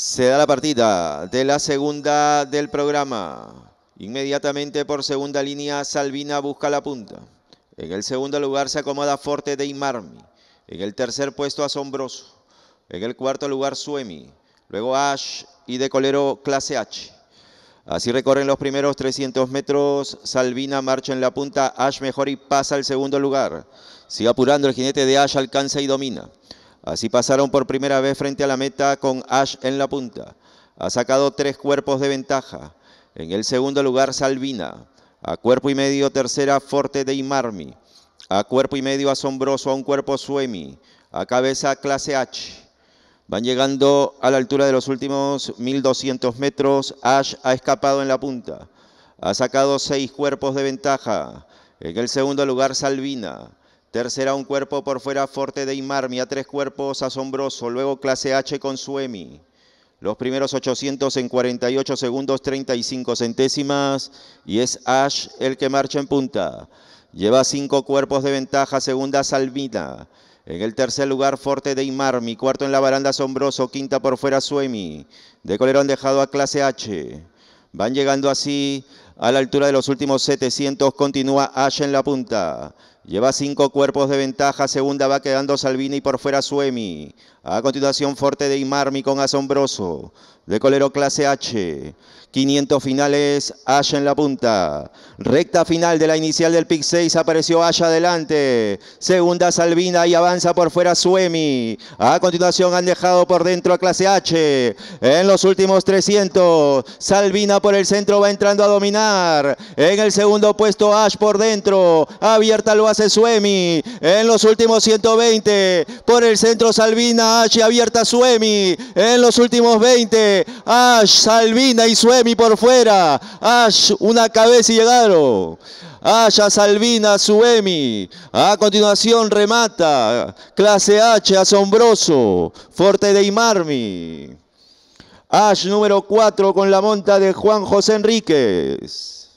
Se da la partida de la segunda del programa. Inmediatamente por segunda línea, Salvina busca la punta. En el segundo lugar se acomoda Forte de Imarmi. En el tercer puesto, Asombroso. En el cuarto lugar, Suemi. Luego Ash y de Colero, Clase H. Así recorren los primeros 300 metros. Salvina marcha en la punta. Ash mejor y pasa al segundo lugar. Sigue apurando el jinete de Ash, alcanza y domina. Así pasaron por primera vez frente a la meta con Ash en la punta. Ha sacado tres cuerpos de ventaja. En el segundo lugar, Salvina. A cuerpo y medio, tercera, Forte de Imarmi. A cuerpo y medio, Asombroso, a un cuerpo, Suemi. A cabeza, Clase H. Van llegando a la altura de los últimos 1200 metros. Ash ha escapado en la punta. Ha sacado seis cuerpos de ventaja. En el segundo lugar, Salvina. Tercera, un cuerpo por fuera Forte de Imarmi a tres cuerpos Asombroso, luego clase H con Suemi. Los primeros 800 en 48 segundos 35 centésimas y es Ash el que marcha en punta. Lleva cinco cuerpos de ventaja, segunda Salvina. En el tercer lugar, Forte de Imarmi. Cuarto en la baranda, Asombroso. Quinta por fuera, Suemi. De colero han dejado a clase H. Van llegando así a la altura de los últimos 700. Continúa Ash en la punta. Lleva cinco cuerpos de ventaja. Segunda va quedando Salvini por fuera Suemi. A continuación fuerte de Imarmi con Asombroso. De colero clase H. 500 finales. Ash en la punta. Recta final de la inicial del pick 6. Apareció Ash adelante. Segunda Salvina y avanza por fuera Suemi. A continuación han dejado por dentro a clase H. En los últimos 300. Salvina por el centro va entrando a dominar. En el segundo puesto Ash por dentro. Abierta lo hace Suemi. En los últimos 120. Por el centro Salvina, H, abierta Suemi. En los últimos 20. Ash, Salvina y Suemi por fuera. Ash, una cabeza y llegaron. Haya Salvina Suemi. A continuación remata. Clase H, asombroso. Forte de Imarmi. Ash número 4 con la monta de Juan José Enríquez.